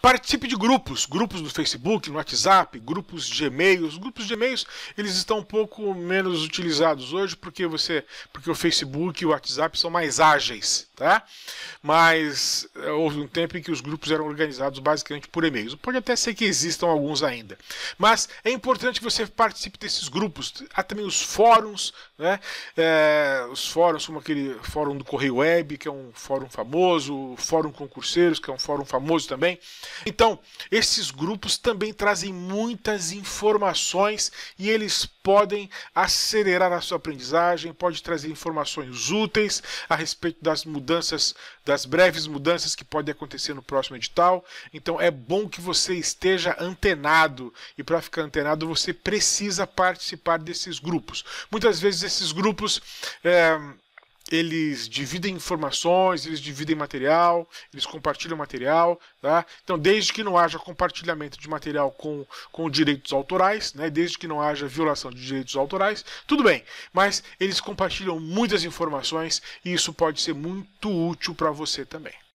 Participe de grupos, grupos do Facebook, no WhatsApp, grupos de e mails Os grupos de e-mails eles estão um pouco menos utilizados hoje porque você, porque o Facebook e o WhatsApp são mais ágeis, tá? Mas eh, houve um tempo em que os grupos eram organizados basicamente por e-mails. Pode até ser que existam alguns ainda, mas é importante que você participe desses grupos. Há também os fóruns, né? É, os fóruns como aquele fórum do Correio Web, que é um fórum famoso, o fórum concurseiros, que é um fórum famoso também. Então, esses grupos também trazem muitas informações e eles podem acelerar a sua aprendizagem, pode trazer informações úteis a respeito das mudanças, das breves mudanças que podem acontecer no próximo edital. Então, é bom que você esteja antenado e para ficar antenado você precisa participar desses grupos. Muitas vezes esses grupos é, eles dividem informações, eles dividem material, eles compartilham material, tá? Então, desde que não haja compartilhamento de material com, com direitos autorais, né? Desde que não haja violação de direitos autorais, tudo bem. Mas eles compartilham muitas informações e isso pode ser muito útil para você também.